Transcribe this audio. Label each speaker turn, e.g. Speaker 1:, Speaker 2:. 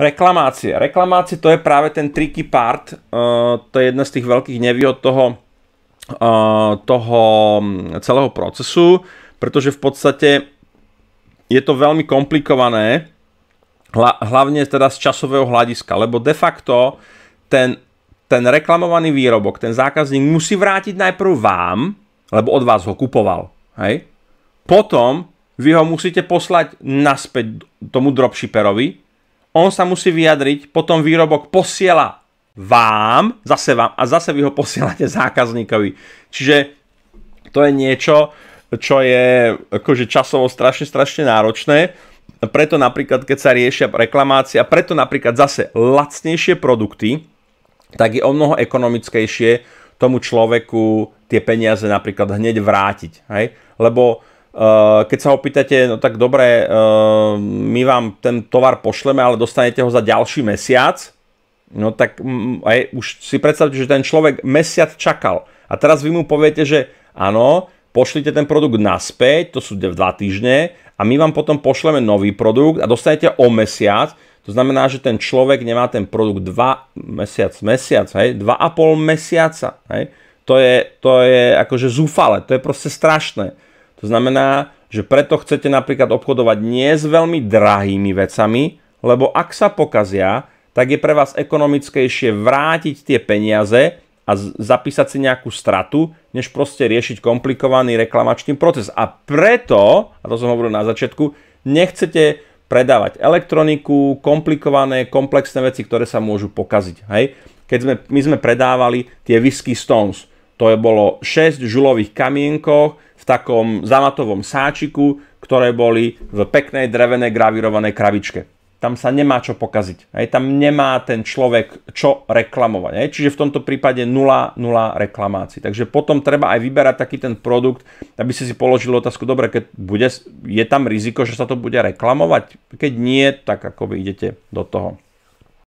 Speaker 1: Reklamácie. Reklamácie to je práve ten tricky part, uh, to je jedna z tých veľkých nevýhod toho, uh, toho mm, celého procesu, pretože v podstate je to veľmi komplikované, hlavne teda z časového hľadiska, lebo de facto ten, ten reklamovaný výrobok, ten zákazník musí vrátiť najprv vám, lebo od vás ho kupoval. Hej? Potom vy ho musíte poslať naspäť tomu dropshipperovi, on sa musí vyjadriť, potom výrobok posiela vám, zase vám a zase vy ho posielate zákazníkovi. Čiže to je niečo, čo je akože časovo strašne, strašne náročné. Preto napríklad, keď sa riešia reklamácia, preto napríklad zase lacnejšie produkty, tak je o mnoho ekonomickejšie tomu človeku tie peniaze napríklad hneď vrátiť. Hej? Lebo Eh, keď sa pýtate, no tak dobre, eh, my vám ten tovar pošleme, ale dostanete ho za ďalší mesiac, no tak mm, aj už si predstavte, že ten človek mesiac čakal. A teraz vy mu poviete, že áno, pošlite ten produkt naspäť, to sú 2 týždne, a my vám potom pošleme nový produkt a dostanete o mesiac. To znamená, že ten človek nemá ten produkt 2 mesiac, mesiac, hej, 2,5 mesiaca, hej. To je, to je akože zúfale, to je proste strašné. To znamená, že preto chcete napríklad obchodovať nie s veľmi drahými vecami, lebo ak sa pokazia, tak je pre vás ekonomickejšie vrátiť tie peniaze a zapísať si nejakú stratu, než proste riešiť komplikovaný reklamačný proces. A preto, a to som hovoril na začiatku, nechcete predávať elektroniku, komplikované, komplexné veci, ktoré sa môžu pokaziť. Hej? Keď sme, my sme predávali tie whisky stones, to je bolo 6 žulových kamienkoch v takom zamatovom sáčiku, ktoré boli v peknej drevenej gravírovanej krabičke. Tam sa nemá čo pokaziť. Aj Tam nemá ten človek čo reklamovať. Aj? Čiže v tomto prípade 0, 0 reklamácií. Takže potom treba aj vyberať taký ten produkt, aby si si položil otázku, dobre, keď bude, je tam riziko, že sa to bude reklamovať? Keď nie, tak vy idete do toho.